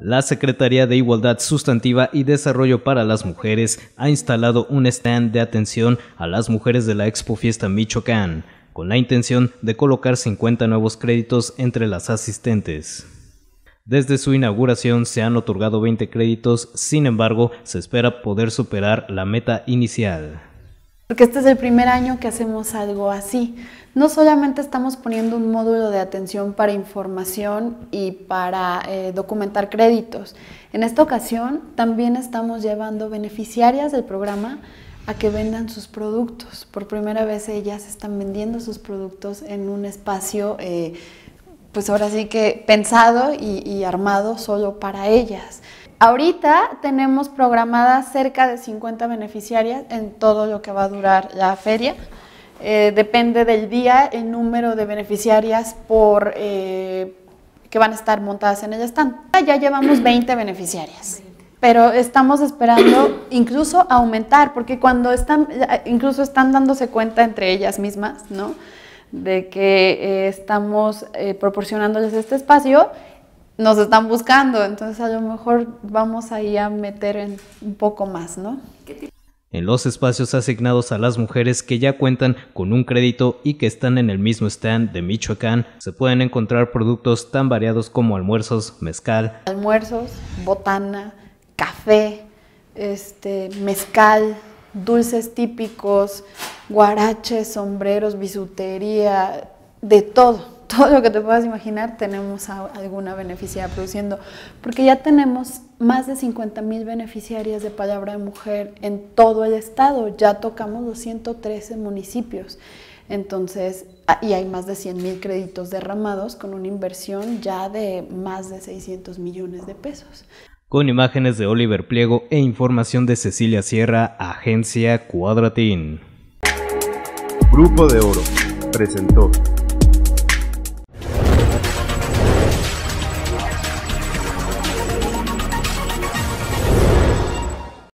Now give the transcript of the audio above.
La Secretaría de Igualdad Sustantiva y Desarrollo para las Mujeres ha instalado un stand de atención a las mujeres de la Expo Fiesta Michoacán, con la intención de colocar 50 nuevos créditos entre las asistentes. Desde su inauguración se han otorgado 20 créditos, sin embargo, se espera poder superar la meta inicial. Porque este es el primer año que hacemos algo así. No solamente estamos poniendo un módulo de atención para información y para eh, documentar créditos. En esta ocasión también estamos llevando beneficiarias del programa a que vendan sus productos. Por primera vez ellas están vendiendo sus productos en un espacio, eh, pues ahora sí que pensado y armado solo para ellas. Ahorita tenemos programadas cerca de 50 beneficiarias en todo lo que va a durar la feria. Eh, depende del día el número de beneficiarias por, eh, que van a estar montadas en ellas stand. Ah, ya llevamos 20 beneficiarias, pero estamos esperando incluso aumentar, porque cuando están, incluso están dándose cuenta entre ellas mismas, ¿no? De que eh, estamos proporcionándoles este espacio nos están buscando, entonces a lo mejor vamos ahí a meter en un poco más, ¿no? En los espacios asignados a las mujeres que ya cuentan con un crédito y que están en el mismo stand de Michoacán, se pueden encontrar productos tan variados como almuerzos, mezcal. Almuerzos, botana, café, este, mezcal, dulces típicos, guaraches, sombreros, bisutería, de todo todo lo que te puedas imaginar, tenemos alguna beneficiaria produciendo, porque ya tenemos más de 50 mil beneficiarias de palabra de mujer en todo el estado, ya tocamos los 113 municipios. Entonces, ah, y hay más de 100 mil créditos derramados con una inversión ya de más de 600 millones de pesos. Con imágenes de Oliver Pliego e información de Cecilia Sierra, Agencia Cuadratín. Grupo de Oro presentó.